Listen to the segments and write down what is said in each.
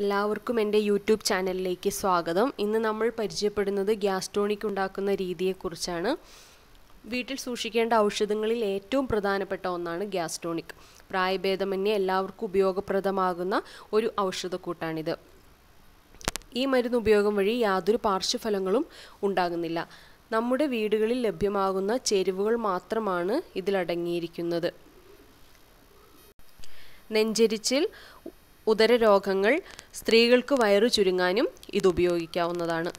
എല്ലാവർക്കും എൻ്റെ യൂട്യൂബ് ചാനലിലേക്ക് സ്വാഗതം ഇന്ന് നമ്മൾ പരിചയപ്പെടുന്നത് ഗ്യാസ് ഉണ്ടാക്കുന്ന രീതിയെക്കുറിച്ചാണ് വീട്ടിൽ സൂക്ഷിക്കേണ്ട ഔഷധങ്ങളിൽ ഏറ്റവും പ്രധാനപ്പെട്ട ഒന്നാണ് ഗ്യാസ് ടോണിക് പ്രായഭേദമന്യേ എല്ലാവർക്കും ഉപയോഗപ്രദമാകുന്ന ഒരു ഔഷധക്കൂട്ടാണിത് ഈ മരുന്ന് ഉപയോഗം വഴി യാതൊരു പാർശ്വഫലങ്ങളും ഉണ്ടാകുന്നില്ല നമ്മുടെ വീടുകളിൽ ലഭ്യമാകുന്ന ചേരുവകൾ മാത്രമാണ് ഇതിലടങ്ങിയിരിക്കുന്നത് നെഞ്ചരിച്ചിൽ ഉദരരോഗങ്ങൾ സ്ത്രീകൾക്ക് വയറു ചുരുങ്ങാനും ഇത് ഉപയോഗിക്കാവുന്നതാണ്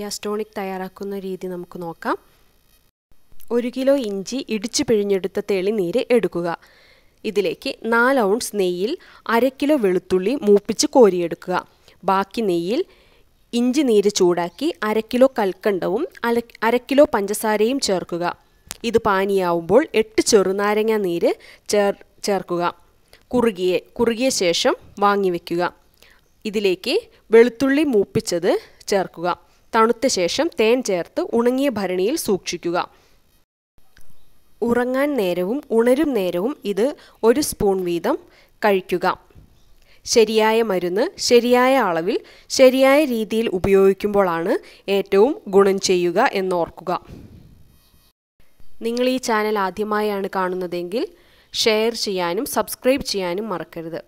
യാസ്റ്റോണിക് തയ്യാറാക്കുന്ന രീതി നമുക്ക് നോക്കാം ഒരു കിലോ ഇഞ്ചി ഇടിച്ചു പിഴിഞ്ഞെടുത്ത തെളിനീര് എടുക്കുക ഇതിലേക്ക് നാല് ഔൺസ് നെയ്യിൽ അര കിലോ വെളുത്തുള്ളി മൂപ്പിച്ച് കോരിയെടുക്കുക ബാക്കി നെയ്യിൽ ഇഞ്ചി നീര് ചൂടാക്കി അര കിലോ കൽക്കണ്ടവും അര കിലോ പഞ്ചസാരയും ചേർക്കുക ഇത് പാനിയാവുമ്പോൾ എട്ട് ചെറുനാരങ്ങ നീര് ചേർ ചേർക്കുക കുറുകിയെ കുറുകിയ ശേഷം വാങ്ങി വയ്ക്കുക ഇതിലേക്ക് വെളുത്തുള്ളി മൂപ്പിച്ചത് ചേർക്കുക തണുത്ത ശേഷം തേൻ ചേർത്ത് ഉണങ്ങിയ ഭരണിയിൽ സൂക്ഷിക്കുക ഉറങ്ങാൻ നേരവും ഉണരും നേരവും ഇത് ഒരു സ്പൂൺ വീതം കഴിക്കുക ശരിയായ മരുന്ന് ശരിയായ അളവിൽ ശരിയായ രീതിയിൽ ഉപയോഗിക്കുമ്പോഴാണ് ഏറ്റവും ഗുണം ചെയ്യുക എന്നോർക്കുക നിങ്ങൾ ഈ ചാനൽ ആദ്യമായാണ് കാണുന്നതെങ്കിൽ ഷെയർ ചെയ്യാനും സബ്സ്ക്രൈബ് ചെയ്യാനും മറക്കരുത്